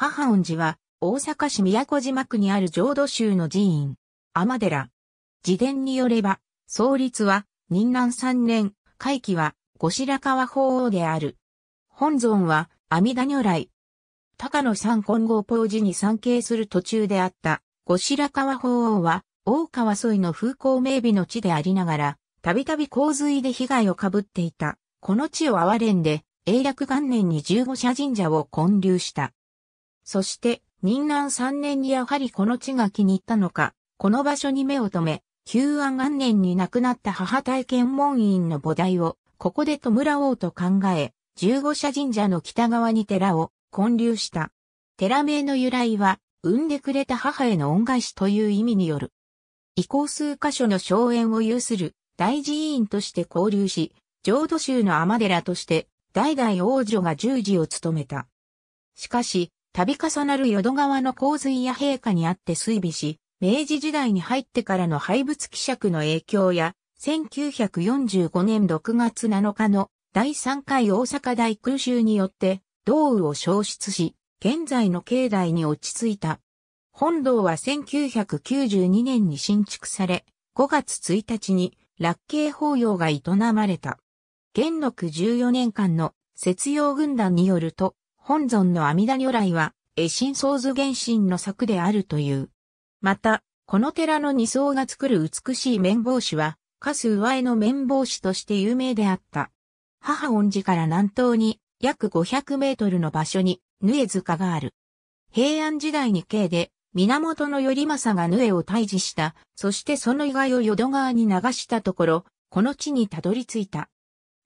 母恩寺は、大阪市宮古島区にある浄土宗の寺院、天寺。自伝によれば、創立は、仁南三年、会期は、後白河法皇である。本尊は、阿弥陀如来。高野山金剛法寺に参詣する途中であった、後白河法皇は、大川沿いの風光明媚の地でありながら、たびたび洪水で被害をかぶっていた。この地を憐れんで、永楽元年に十五社神社を建立した。そして、任南三年にやはりこの地が気に入ったのか、この場所に目を留め、旧安元年に亡くなった母体験門院の菩提を、ここで弔おうと考え、十五社神社の北側に寺を建立した。寺名の由来は、産んでくれた母への恩返しという意味による。移行数箇所の荘園を有する大寺院として交流し、浄土宗の天寺として代々王女が従事を務めた。しかし、度重なる淀川の洪水や陛下にあって水備し、明治時代に入ってからの廃物希釈の影響や、1945年6月7日の第3回大阪大空襲によって道雨を消失し、現在の境内に落ち着いた。本堂は1992年に新築され、5月1日に落慶法要が営まれた。元禄14年間の節用軍団によると、本尊の阿弥陀如来は、絵心創図原神の作であるという。また、この寺の二層が作る美しい綿帽子は、すう上えの綿帽子として有名であった。母恩寺から南東に約500メートルの場所に、ヌエ塚がある。平安時代に慶で、源頼政がヌエを退治した、そしてその意外を淀川に流したところ、この地にたどり着いた。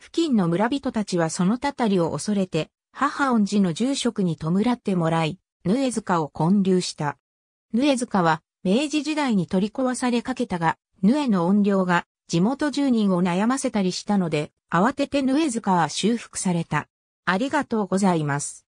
付近の村人たちはそのたたりを恐れて、母恩寺の住職に弔ってもらい、ヌエ塚を建立した。ヌエ塚は明治時代に取り壊されかけたが、ヌエの怨霊が地元住人を悩ませたりしたので、慌ててヌエ塚は修復された。ありがとうございます。